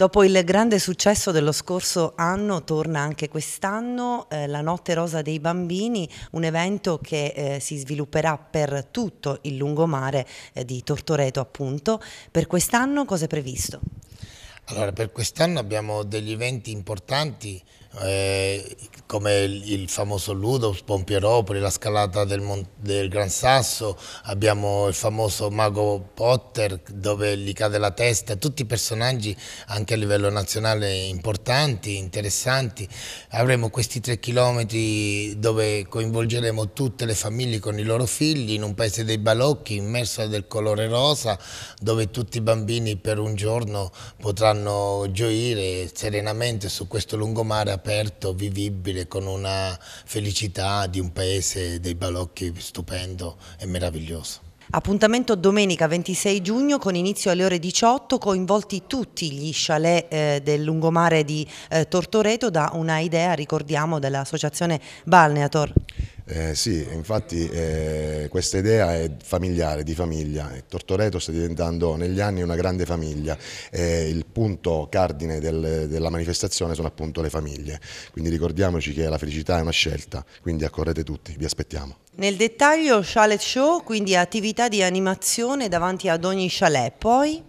Dopo il grande successo dello scorso anno, torna anche quest'anno eh, la Notte Rosa dei Bambini, un evento che eh, si svilupperà per tutto il lungomare eh, di Tortoreto, appunto. Per quest'anno cosa è previsto? Allora, per quest'anno abbiamo degli eventi importanti eh, come il, famoso Ludovic Pompieropoli, la scalata del, del, Gran Sasso, abbiamo il famoso Mago Potter dove gli cade la testa, tutti personaggi anche a livello nazionale importanti, interessanti. Avremo questi tre chilometri dove coinvolgeremo tutte le famiglie con i loro figli in un paese dei balocchi immerso del colore rosa dove tutti i bambini per un giorno potranno gioire serenamente su questo lungomare aperto, vivibile, con una felicità di un paese dei balocchi stupendo e meraviglioso. Appuntamento domenica 26 giugno con inizio alle ore 18, coinvolti tutti gli chalet eh, del lungomare di eh, Tortoreto da una idea, ricordiamo, dell'associazione Balneator. Eh, sì, infatti eh, questa idea è familiare, di famiglia. Tortoreto sta diventando negli anni una grande famiglia. Eh, il punto cardine del, della manifestazione sono appunto le famiglie. Quindi ricordiamoci che la felicità è una scelta, quindi accorrete tutti, vi aspettiamo. Nel dettaglio chalet show, quindi attività di animazione davanti ad ogni chalet, poi...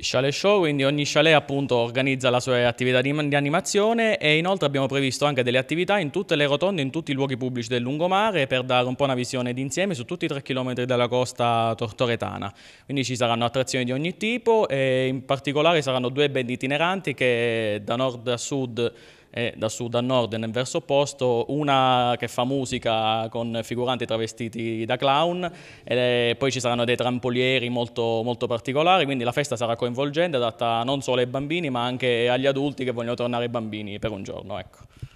Chalet Show, quindi ogni chalet appunto organizza la sua attività di, di, animazione e inoltre abbiamo previsto anche delle attività in tutte le rotonde, in tutti i luoghi pubblici del lungomare per dare un po' una visione d'insieme su tutti i 3 km della costa tortoretana. Quindi ci saranno attrazioni di ogni tipo e in particolare saranno due band itineranti che da nord a sud e da sud a nord nel verso opposto, una che fa musica con figuranti travestiti da clown e poi ci saranno dei trampolieri molto, molto particolari, quindi la festa sarà coinvolgente, adatta non solo ai bambini ma anche agli adulti che vogliono tornare bambini per un giorno. Ecco.